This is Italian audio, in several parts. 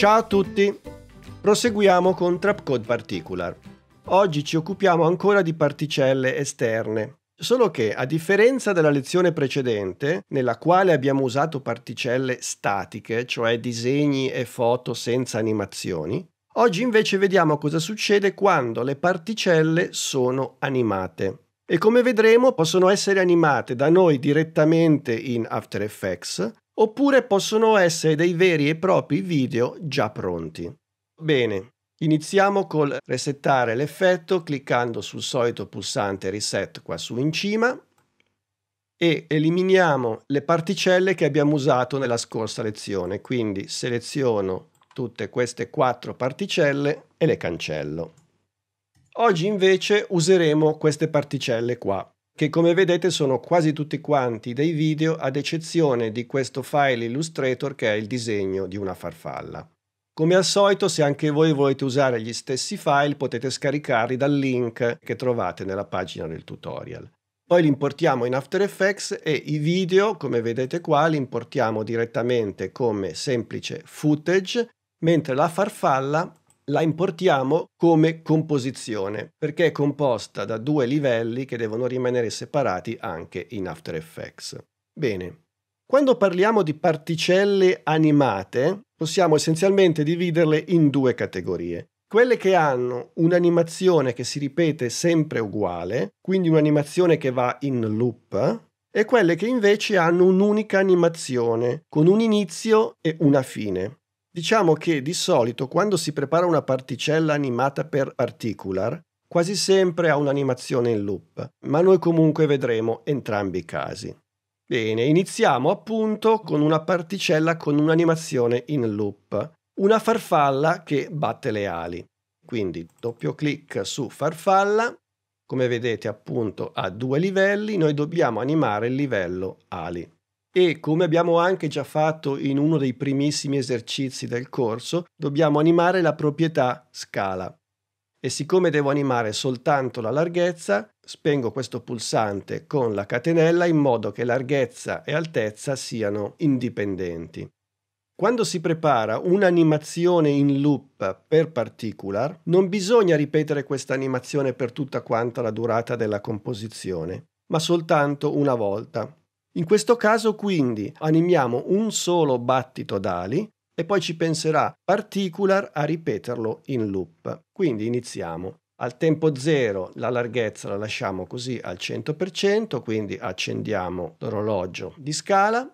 Ciao a tutti! Proseguiamo con Trapcode Particular. Oggi ci occupiamo ancora di particelle esterne, solo che a differenza della lezione precedente, nella quale abbiamo usato particelle statiche, cioè disegni e foto senza animazioni, oggi invece vediamo cosa succede quando le particelle sono animate. E come vedremo possono essere animate da noi direttamente in After Effects oppure possono essere dei veri e propri video già pronti. Bene, iniziamo col resettare l'effetto cliccando sul solito pulsante reset qua su in cima e eliminiamo le particelle che abbiamo usato nella scorsa lezione, quindi seleziono tutte queste quattro particelle e le cancello. Oggi invece useremo queste particelle qua che come vedete sono quasi tutti quanti dei video ad eccezione di questo file Illustrator che è il disegno di una farfalla. Come al solito, se anche voi volete usare gli stessi file, potete scaricarli dal link che trovate nella pagina del tutorial. Poi li importiamo in After Effects e i video, come vedete qua, li importiamo direttamente come semplice footage, mentre la farfalla la importiamo come composizione, perché è composta da due livelli che devono rimanere separati anche in After Effects. Bene, quando parliamo di particelle animate, possiamo essenzialmente dividerle in due categorie. Quelle che hanno un'animazione che si ripete sempre uguale, quindi un'animazione che va in loop, e quelle che invece hanno un'unica animazione, con un inizio e una fine. Diciamo che di solito quando si prepara una particella animata per particular, quasi sempre ha un'animazione in loop, ma noi comunque vedremo entrambi i casi. Bene, iniziamo appunto con una particella con un'animazione in loop, una farfalla che batte le ali. Quindi doppio clic su farfalla, come vedete appunto a due livelli, noi dobbiamo animare il livello ali e come abbiamo anche già fatto in uno dei primissimi esercizi del corso, dobbiamo animare la proprietà scala. E siccome devo animare soltanto la larghezza, spengo questo pulsante con la catenella in modo che larghezza e altezza siano indipendenti. Quando si prepara un'animazione in loop per particular, non bisogna ripetere questa animazione per tutta quanta la durata della composizione, ma soltanto una volta, in questo caso quindi animiamo un solo battito d'ali e poi ci penserà particular a ripeterlo in loop. Quindi iniziamo. Al tempo 0 la larghezza la lasciamo così al 100%, quindi accendiamo l'orologio di scala.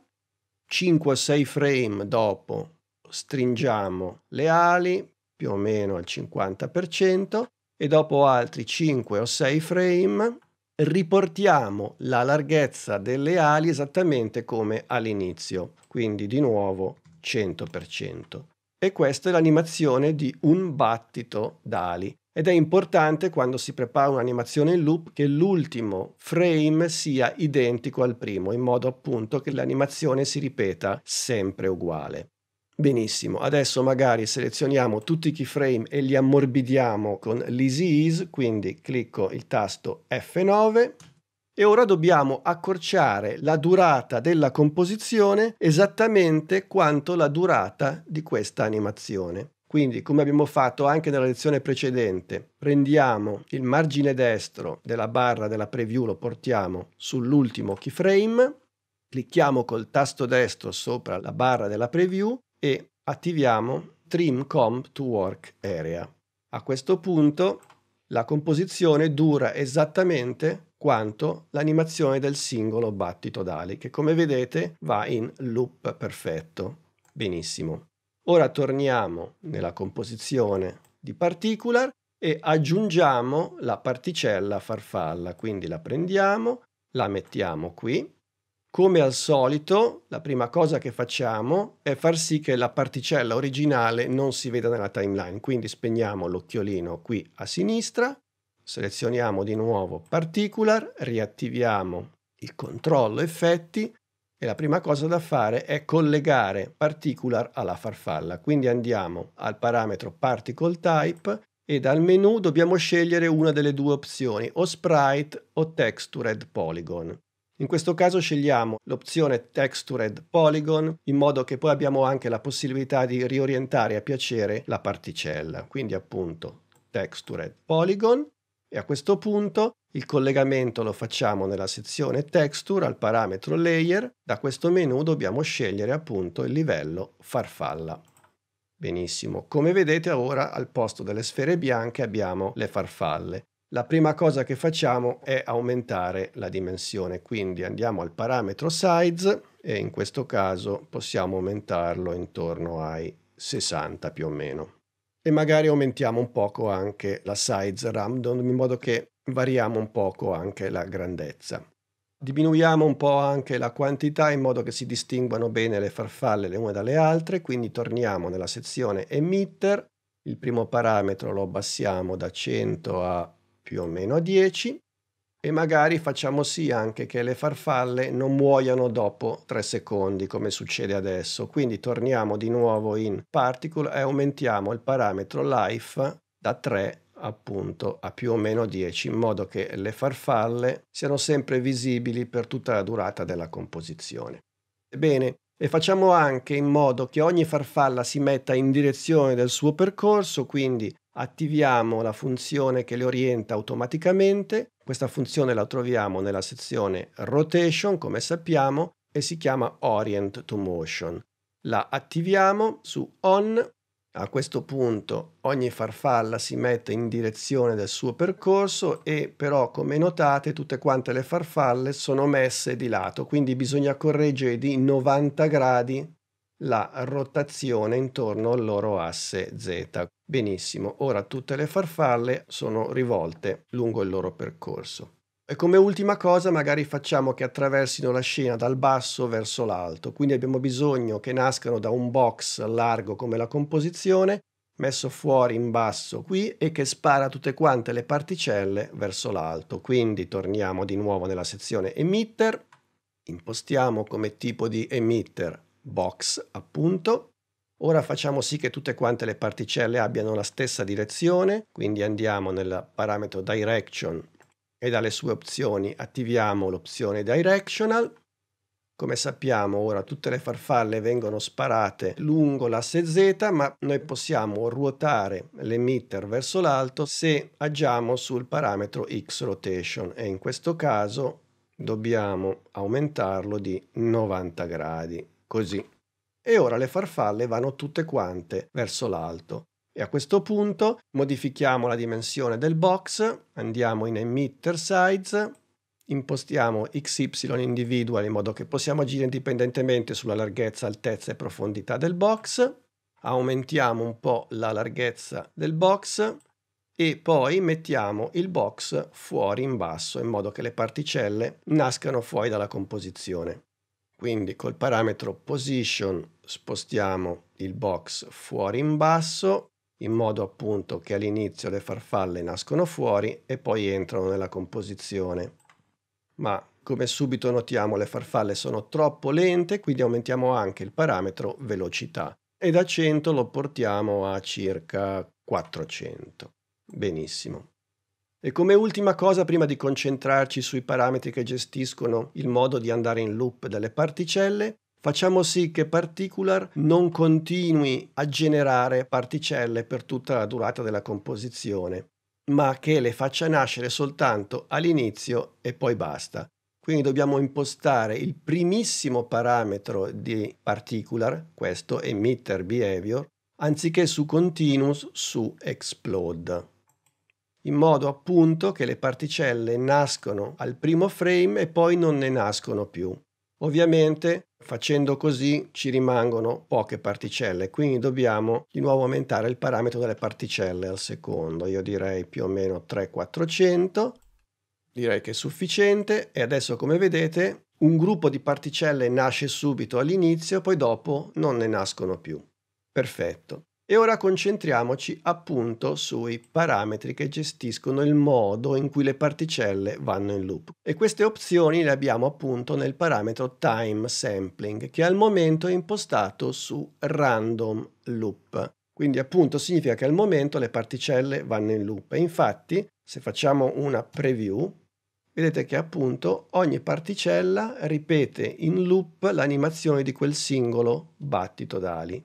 5-6 frame dopo stringiamo le ali più o meno al 50% e dopo altri 5 o 6 frame riportiamo la larghezza delle ali esattamente come all'inizio, quindi di nuovo 100%. E questa è l'animazione di un battito d'ali. Ed è importante quando si prepara un'animazione in loop che l'ultimo frame sia identico al primo, in modo appunto che l'animazione si ripeta sempre uguale. Benissimo, adesso magari selezioniamo tutti i keyframe e li ammorbidiamo con l'Easy Ease, quindi clicco il tasto F9 e ora dobbiamo accorciare la durata della composizione esattamente quanto la durata di questa animazione. Quindi, come abbiamo fatto anche nella lezione precedente, prendiamo il margine destro della barra della preview, lo portiamo sull'ultimo keyframe, clicchiamo col tasto destro sopra la barra della preview e attiviamo Trim Comp to Work Area. A questo punto la composizione dura esattamente quanto l'animazione del singolo battito d'ali, che come vedete va in loop perfetto. Benissimo. Ora torniamo nella composizione di particular e aggiungiamo la particella farfalla, quindi la prendiamo, la mettiamo qui come al solito, la prima cosa che facciamo è far sì che la particella originale non si veda nella timeline, quindi spegniamo l'occhiolino qui a sinistra, selezioniamo di nuovo Particular, riattiviamo il controllo effetti e la prima cosa da fare è collegare Particular alla farfalla. Quindi andiamo al parametro Particle Type e dal menu dobbiamo scegliere una delle due opzioni, o Sprite o Textured Polygon. In questo caso scegliamo l'opzione Textured Polygon in modo che poi abbiamo anche la possibilità di riorientare a piacere la particella. Quindi appunto Textured Polygon e a questo punto il collegamento lo facciamo nella sezione Texture al parametro Layer. Da questo menu dobbiamo scegliere appunto il livello farfalla. Benissimo, come vedete ora al posto delle sfere bianche abbiamo le farfalle la prima cosa che facciamo è aumentare la dimensione, quindi andiamo al parametro size e in questo caso possiamo aumentarlo intorno ai 60 più o meno. E magari aumentiamo un poco anche la size random in modo che variamo un poco anche la grandezza. Diminuiamo un po' anche la quantità in modo che si distinguano bene le farfalle le une dalle altre, quindi torniamo nella sezione emitter, il primo parametro lo abbassiamo da 100 a più o meno 10 e magari facciamo sì anche che le farfalle non muoiano dopo 3 secondi come succede adesso. Quindi torniamo di nuovo in particle e aumentiamo il parametro life da 3 appunto a più o meno 10 in modo che le farfalle siano sempre visibili per tutta la durata della composizione. Ebbene, e facciamo anche in modo che ogni farfalla si metta in direzione del suo percorso, quindi attiviamo la funzione che le orienta automaticamente. Questa funzione la troviamo nella sezione Rotation, come sappiamo, e si chiama Orient to Motion. La attiviamo su On. A questo punto ogni farfalla si mette in direzione del suo percorso e però, come notate, tutte quante le farfalle sono messe di lato, quindi bisogna correggere di 90 gradi la rotazione intorno al loro asse Z. Benissimo, ora tutte le farfalle sono rivolte lungo il loro percorso. E come ultima cosa magari facciamo che attraversino la scena dal basso verso l'alto, quindi abbiamo bisogno che nascano da un box largo come la composizione, messo fuori in basso qui e che spara tutte quante le particelle verso l'alto. Quindi torniamo di nuovo nella sezione emitter, impostiamo come tipo di emitter box appunto. Ora facciamo sì che tutte quante le particelle abbiano la stessa direzione, quindi andiamo nel parametro direction e dalle sue opzioni attiviamo l'opzione directional. Come sappiamo ora tutte le farfalle vengono sparate lungo l'asse Z, ma noi possiamo ruotare l'emitter verso l'alto se agiamo sul parametro X rotation e in questo caso dobbiamo aumentarlo di 90 gradi così. E ora le farfalle vanno tutte quante verso l'alto. E a questo punto modifichiamo la dimensione del box, andiamo in emitter size, impostiamo xy individual in modo che possiamo agire indipendentemente sulla larghezza, altezza e profondità del box, aumentiamo un po' la larghezza del box e poi mettiamo il box fuori in basso in modo che le particelle nascano fuori dalla composizione. Quindi col parametro position spostiamo il box fuori in basso in modo appunto che all'inizio le farfalle nascono fuori e poi entrano nella composizione. Ma come subito notiamo le farfalle sono troppo lente, quindi aumentiamo anche il parametro velocità e da 100 lo portiamo a circa 400. Benissimo. E come ultima cosa, prima di concentrarci sui parametri che gestiscono il modo di andare in loop delle particelle, facciamo sì che particular non continui a generare particelle per tutta la durata della composizione, ma che le faccia nascere soltanto all'inizio e poi basta. Quindi dobbiamo impostare il primissimo parametro di particular, questo emitter behavior, anziché su continuous su explode in modo appunto che le particelle nascono al primo frame e poi non ne nascono più. Ovviamente facendo così ci rimangono poche particelle, quindi dobbiamo di nuovo aumentare il parametro delle particelle al secondo, io direi più o meno 300-400, direi che è sufficiente e adesso come vedete un gruppo di particelle nasce subito all'inizio, poi dopo non ne nascono più. Perfetto. E ora concentriamoci appunto sui parametri che gestiscono il modo in cui le particelle vanno in loop. E queste opzioni le abbiamo appunto nel parametro time sampling, che al momento è impostato su random loop. Quindi appunto significa che al momento le particelle vanno in loop. E infatti, se facciamo una preview, vedete che appunto ogni particella ripete in loop l'animazione di quel singolo battito d'ali.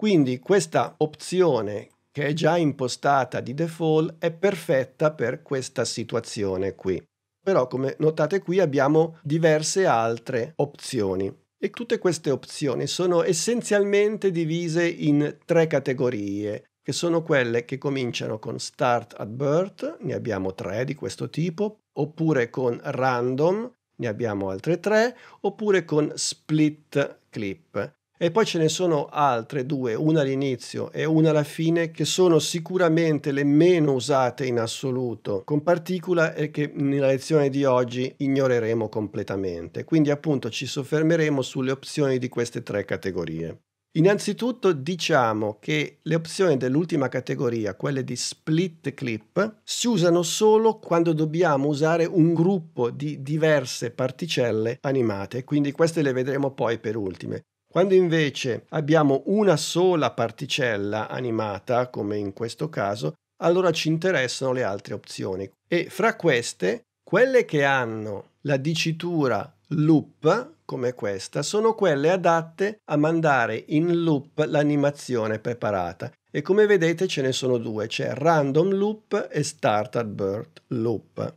Quindi questa opzione che è già impostata di default è perfetta per questa situazione qui. Però come notate qui abbiamo diverse altre opzioni e tutte queste opzioni sono essenzialmente divise in tre categorie che sono quelle che cominciano con Start at Birth, ne abbiamo tre di questo tipo, oppure con Random, ne abbiamo altre tre, oppure con Split Clip. E poi ce ne sono altre due, una all'inizio e una alla fine, che sono sicuramente le meno usate in assoluto, con particola e che nella lezione di oggi ignoreremo completamente. Quindi appunto ci soffermeremo sulle opzioni di queste tre categorie. Innanzitutto diciamo che le opzioni dell'ultima categoria, quelle di split clip, si usano solo quando dobbiamo usare un gruppo di diverse particelle animate, quindi queste le vedremo poi per ultime. Quando invece abbiamo una sola particella animata, come in questo caso, allora ci interessano le altre opzioni e fra queste quelle che hanno la dicitura loop come questa sono quelle adatte a mandare in loop l'animazione preparata e come vedete ce ne sono due, c'è random loop e start at birth loop.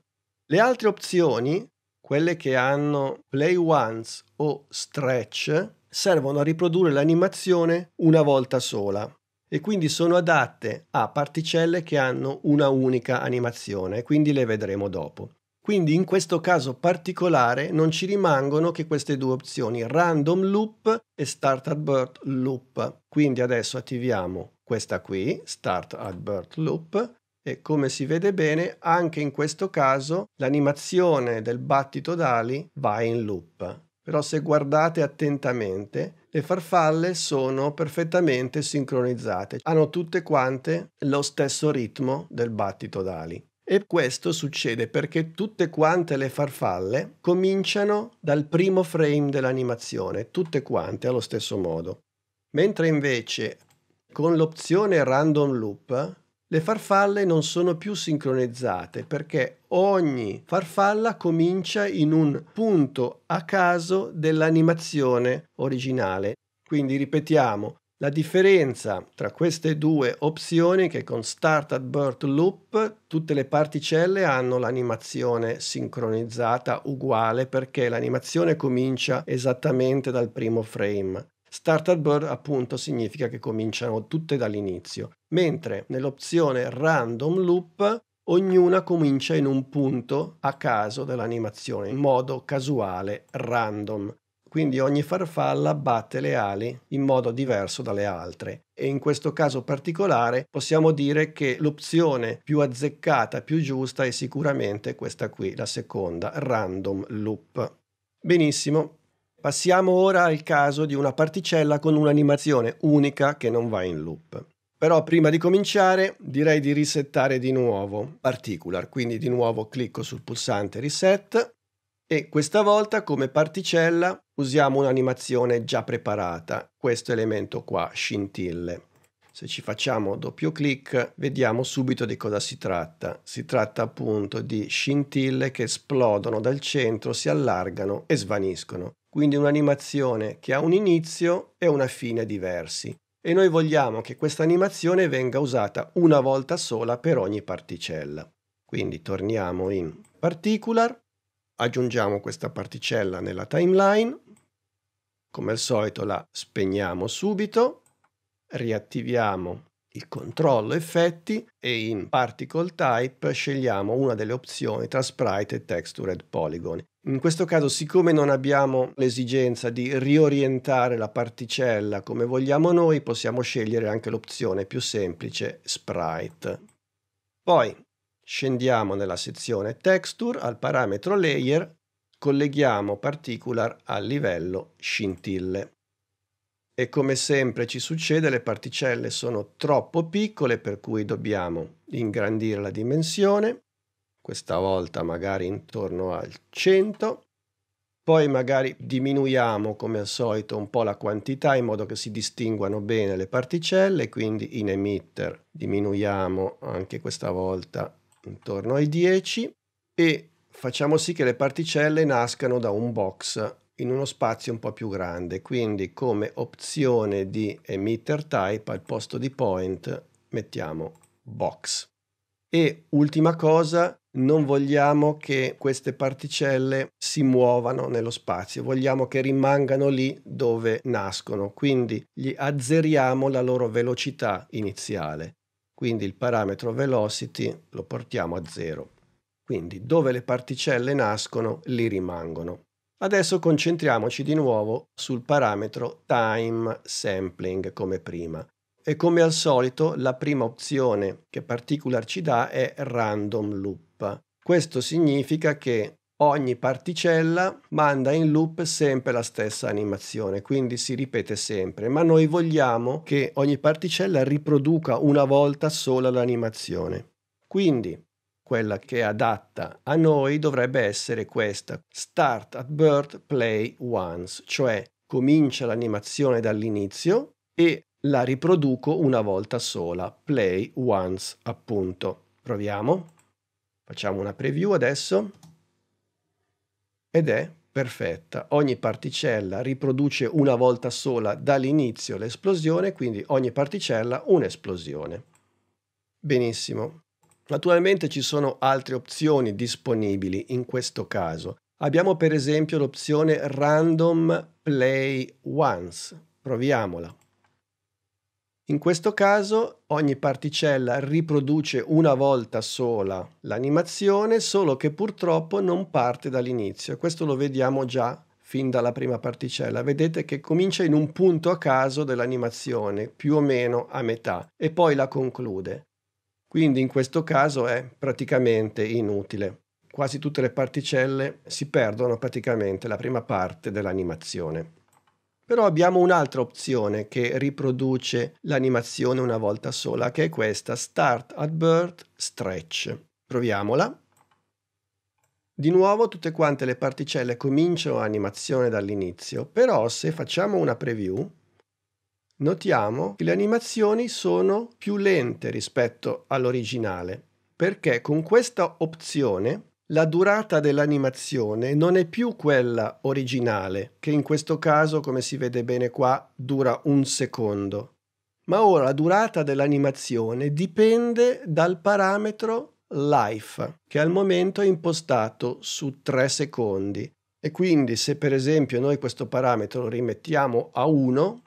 Le altre opzioni, quelle che hanno play once o stretch, servono a riprodurre l'animazione una volta sola e quindi sono adatte a particelle che hanno una unica animazione, quindi le vedremo dopo. Quindi in questo caso particolare non ci rimangono che queste due opzioni, random loop e start at birth loop. Quindi adesso attiviamo questa qui, start at birth loop, e come si vede bene anche in questo caso l'animazione del battito d'ali va in loop. Però se guardate attentamente, le farfalle sono perfettamente sincronizzate, hanno tutte quante lo stesso ritmo del battito d'ali. E questo succede perché tutte quante le farfalle cominciano dal primo frame dell'animazione, tutte quante allo stesso modo. Mentre invece con l'opzione Random Loop le farfalle non sono più sincronizzate perché ogni farfalla comincia in un punto a caso dell'animazione originale. Quindi ripetiamo, la differenza tra queste due opzioni è che con Start at Birth Loop tutte le particelle hanno l'animazione sincronizzata uguale perché l'animazione comincia esattamente dal primo frame. Starter Bird appunto significa che cominciano tutte dall'inizio, mentre nell'opzione Random Loop ognuna comincia in un punto a caso dell'animazione, in modo casuale, random. Quindi ogni farfalla batte le ali in modo diverso dalle altre e in questo caso particolare possiamo dire che l'opzione più azzeccata, più giusta è sicuramente questa qui, la seconda, random loop. Benissimo, Passiamo ora al caso di una particella con un'animazione unica che non va in loop. Però prima di cominciare direi di risettare di nuovo Particular, quindi di nuovo clicco sul pulsante Reset e questa volta come particella usiamo un'animazione già preparata, questo elemento qua, scintille. Se ci facciamo doppio clic vediamo subito di cosa si tratta. Si tratta appunto di scintille che esplodono dal centro, si allargano e svaniscono. Quindi un'animazione che ha un inizio e una fine diversi. E noi vogliamo che questa animazione venga usata una volta sola per ogni particella. Quindi torniamo in Particular, aggiungiamo questa particella nella timeline, come al solito la spegniamo subito riattiviamo il controllo effetti e in particle type scegliamo una delle opzioni tra sprite e textured polygon. In questo caso siccome non abbiamo l'esigenza di riorientare la particella come vogliamo noi possiamo scegliere anche l'opzione più semplice sprite. Poi scendiamo nella sezione texture al parametro layer colleghiamo particular al livello scintille. E come sempre ci succede, le particelle sono troppo piccole per cui dobbiamo ingrandire la dimensione, questa volta magari intorno al 100, poi magari diminuiamo come al solito un po' la quantità in modo che si distinguano bene le particelle, quindi in emitter diminuiamo anche questa volta intorno ai 10 e facciamo sì che le particelle nascano da un box in uno spazio un po' più grande, quindi come opzione di emitter type al posto di point mettiamo box. E ultima cosa, non vogliamo che queste particelle si muovano nello spazio, vogliamo che rimangano lì dove nascono, quindi gli azzeriamo la loro velocità iniziale. Quindi il parametro velocity lo portiamo a zero. Quindi dove le particelle nascono, lì rimangono. Adesso concentriamoci di nuovo sul parametro time sampling come prima. E come al solito la prima opzione che Particular ci dà è random loop. Questo significa che ogni particella manda in loop sempre la stessa animazione, quindi si ripete sempre, ma noi vogliamo che ogni particella riproduca una volta sola l'animazione. Quindi quella che è adatta a noi dovrebbe essere questa, Start at Birth Play Once, cioè comincia l'animazione dall'inizio e la riproduco una volta sola, Play Once appunto. Proviamo, facciamo una preview adesso ed è perfetta. Ogni particella riproduce una volta sola dall'inizio l'esplosione, quindi ogni particella un'esplosione. Benissimo. Naturalmente ci sono altre opzioni disponibili in questo caso. Abbiamo per esempio l'opzione Random Play Once. Proviamola. In questo caso ogni particella riproduce una volta sola l'animazione, solo che purtroppo non parte dall'inizio. Questo lo vediamo già fin dalla prima particella. Vedete che comincia in un punto a caso dell'animazione, più o meno a metà, e poi la conclude. Quindi in questo caso è praticamente inutile. Quasi tutte le particelle si perdono praticamente la prima parte dell'animazione. Però abbiamo un'altra opzione che riproduce l'animazione una volta sola, che è questa Start at Birth Stretch. Proviamola. Di nuovo tutte quante le particelle cominciano l'animazione dall'inizio, però se facciamo una preview notiamo che le animazioni sono più lente rispetto all'originale, perché con questa opzione la durata dell'animazione non è più quella originale, che in questo caso, come si vede bene qua, dura un secondo. Ma ora la durata dell'animazione dipende dal parametro life, che al momento è impostato su 3 secondi. E quindi se per esempio noi questo parametro lo rimettiamo a 1,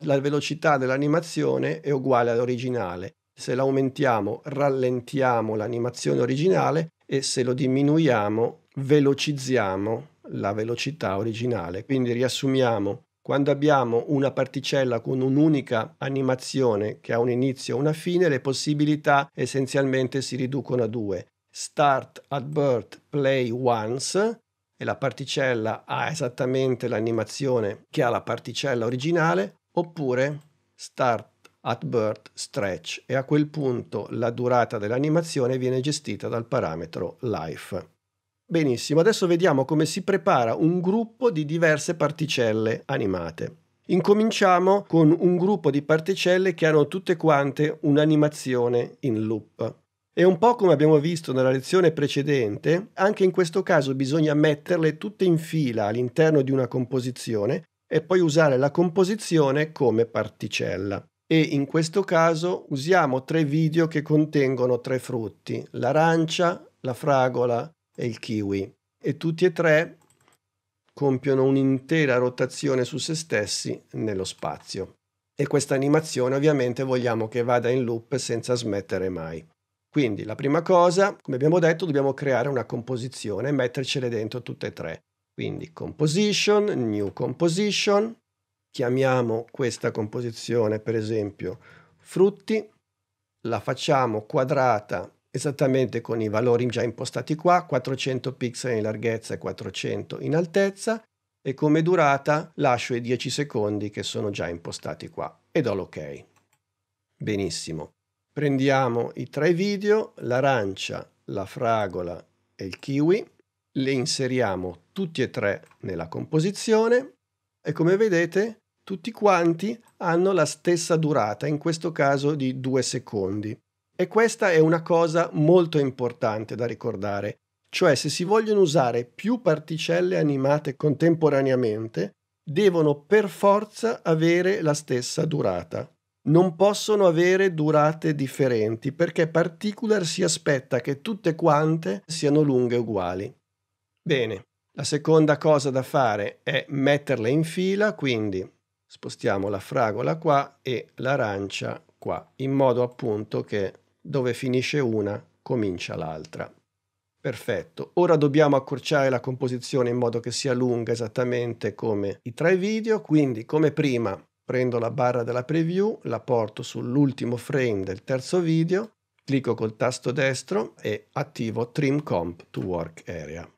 la velocità dell'animazione è uguale all'originale. Se la aumentiamo, rallentiamo l'animazione originale e se lo diminuiamo, velocizziamo la velocità originale. Quindi riassumiamo, quando abbiamo una particella con un'unica animazione che ha un inizio e una fine, le possibilità essenzialmente si riducono a due. Start at birth, play once, e la particella ha esattamente l'animazione che ha la particella originale, oppure start at birth stretch e a quel punto la durata dell'animazione viene gestita dal parametro life. Benissimo, adesso vediamo come si prepara un gruppo di diverse particelle animate. Incominciamo con un gruppo di particelle che hanno tutte quante un'animazione in loop. E un po' come abbiamo visto nella lezione precedente, anche in questo caso bisogna metterle tutte in fila all'interno di una composizione e poi usare la composizione come particella. E in questo caso usiamo tre video che contengono tre frutti, l'arancia, la fragola e il kiwi. E tutti e tre compiono un'intera rotazione su se stessi nello spazio. E questa animazione ovviamente vogliamo che vada in loop senza smettere mai. Quindi la prima cosa, come abbiamo detto, dobbiamo creare una composizione e mettercele dentro tutte e tre. Quindi composition, new composition, chiamiamo questa composizione per esempio frutti, la facciamo quadrata esattamente con i valori già impostati qua, 400 pixel in larghezza e 400 in altezza e come durata lascio i 10 secondi che sono già impostati qua e do l'ok. Benissimo. Prendiamo i tre video, l'arancia, la fragola e il kiwi le inseriamo tutti e tre nella composizione e come vedete tutti quanti hanno la stessa durata, in questo caso di due secondi. E questa è una cosa molto importante da ricordare, cioè se si vogliono usare più particelle animate contemporaneamente, devono per forza avere la stessa durata. Non possono avere durate differenti perché Particular si aspetta che tutte quante siano lunghe uguali. Bene, la seconda cosa da fare è metterle in fila, quindi spostiamo la fragola qua e l'arancia qua, in modo appunto che dove finisce una comincia l'altra. Perfetto, ora dobbiamo accorciare la composizione in modo che sia lunga esattamente come i tre video, quindi come prima prendo la barra della preview, la porto sull'ultimo frame del terzo video, clicco col tasto destro e attivo Trim Comp to Work Area.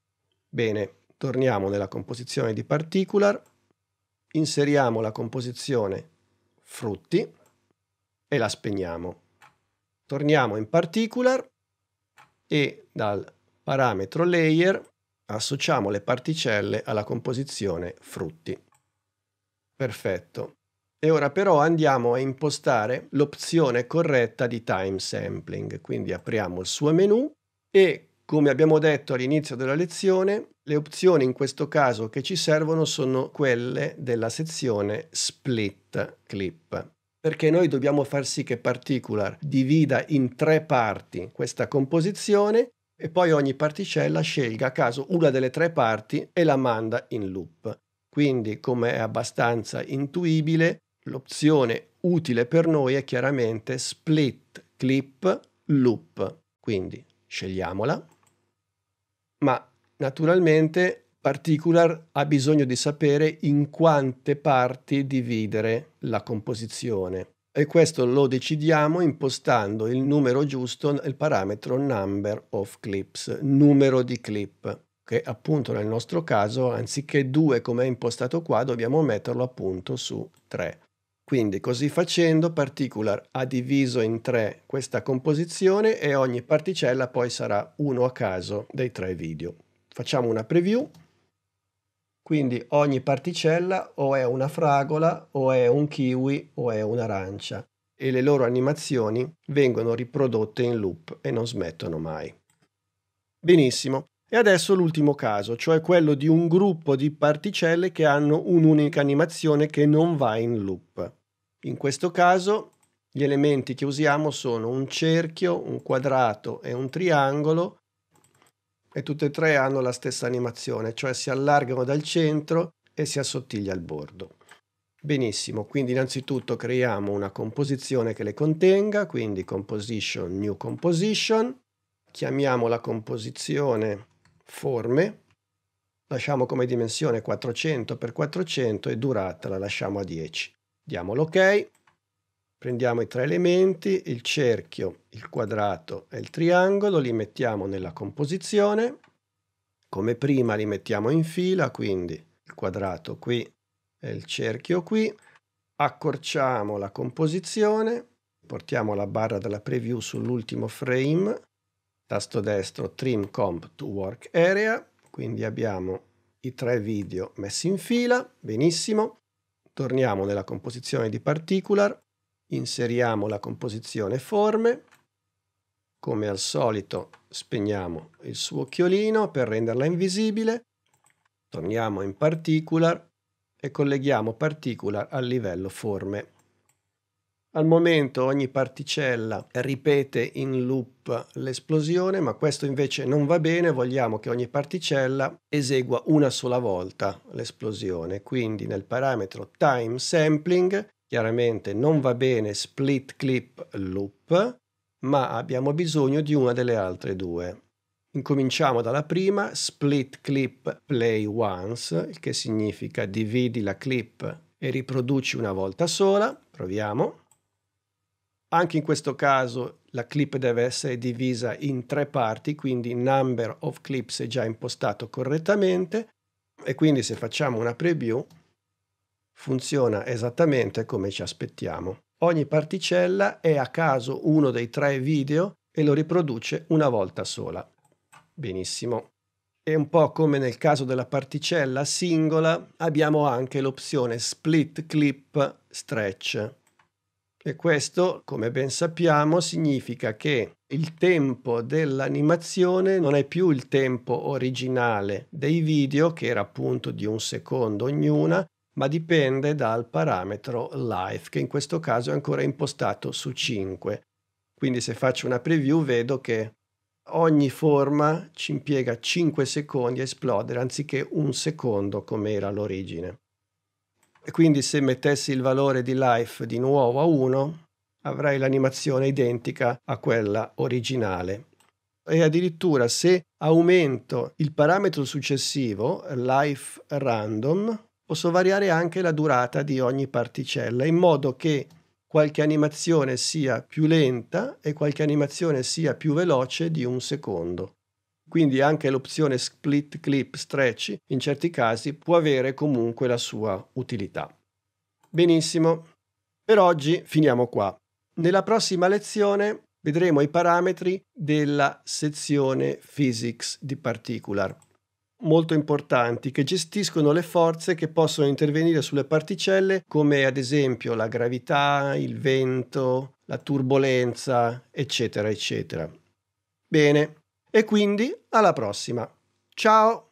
Bene, torniamo nella composizione di particular, inseriamo la composizione frutti e la spegniamo. Torniamo in particular e dal parametro layer associamo le particelle alla composizione frutti. Perfetto. E ora però andiamo a impostare l'opzione corretta di time sampling, quindi apriamo il suo menu e come abbiamo detto all'inizio della lezione, le opzioni in questo caso che ci servono sono quelle della sezione split clip, perché noi dobbiamo far sì che Particular divida in tre parti questa composizione e poi ogni particella scelga a caso una delle tre parti e la manda in loop. Quindi, come è abbastanza intuibile, l'opzione utile per noi è chiaramente split clip loop. Quindi scegliamola ma naturalmente Particular ha bisogno di sapere in quante parti dividere la composizione e questo lo decidiamo impostando il numero giusto nel parametro number of clips, numero di clip, che appunto nel nostro caso anziché 2 come è impostato qua dobbiamo metterlo appunto su 3. Quindi così facendo particular ha diviso in tre questa composizione e ogni particella poi sarà uno a caso dei tre video. Facciamo una preview. Quindi ogni particella o è una fragola o è un kiwi o è un'arancia e le loro animazioni vengono riprodotte in loop e non smettono mai. Benissimo, e adesso l'ultimo caso, cioè quello di un gruppo di particelle che hanno un'unica animazione che non va in loop. In questo caso gli elementi che usiamo sono un cerchio, un quadrato e un triangolo e tutte e tre hanno la stessa animazione, cioè si allargano dal centro e si assottiglia il bordo. Benissimo, quindi innanzitutto creiamo una composizione che le contenga, quindi composition, new composition, chiamiamo la composizione forme, lasciamo come dimensione 400 x 400 e durata la lasciamo a 10 diamo l'ok, prendiamo i tre elementi, il cerchio, il quadrato e il triangolo, li mettiamo nella composizione, come prima li mettiamo in fila, quindi il quadrato qui e il cerchio qui, accorciamo la composizione, portiamo la barra della preview sull'ultimo frame, tasto destro trim comp to work area, quindi abbiamo i tre video messi in fila, benissimo. Torniamo nella composizione di particular, inseriamo la composizione forme, come al solito spegniamo il suo occhiolino per renderla invisibile, torniamo in particular e colleghiamo particular al livello forme. Al momento ogni particella ripete in loop l'esplosione, ma questo invece non va bene, vogliamo che ogni particella esegua una sola volta l'esplosione. Quindi nel parametro time sampling chiaramente non va bene split clip loop, ma abbiamo bisogno di una delle altre due. Incominciamo dalla prima, split clip play once, che significa dividi la clip e riproduci una volta sola. Proviamo. Anche in questo caso la clip deve essere divisa in tre parti, quindi number of clips è già impostato correttamente e quindi se facciamo una preview funziona esattamente come ci aspettiamo. Ogni particella è a caso uno dei tre video e lo riproduce una volta sola. Benissimo. E un po' come nel caso della particella singola abbiamo anche l'opzione split clip stretch e questo, come ben sappiamo, significa che il tempo dell'animazione non è più il tempo originale dei video, che era appunto di un secondo ognuna, ma dipende dal parametro life, che in questo caso è ancora impostato su 5. Quindi se faccio una preview vedo che ogni forma ci impiega 5 secondi a esplodere anziché un secondo come era all'origine. E quindi se mettessi il valore di life di nuovo a 1, avrai l'animazione identica a quella originale. E addirittura se aumento il parametro successivo, life random, posso variare anche la durata di ogni particella in modo che qualche animazione sia più lenta e qualche animazione sia più veloce di un secondo. Quindi anche l'opzione split clip stretch in certi casi può avere comunque la sua utilità. Benissimo, per oggi finiamo qua. Nella prossima lezione vedremo i parametri della sezione Physics di Particular, molto importanti che gestiscono le forze che possono intervenire sulle particelle come ad esempio la gravità, il vento, la turbolenza, eccetera, eccetera. Bene, e quindi alla prossima. Ciao!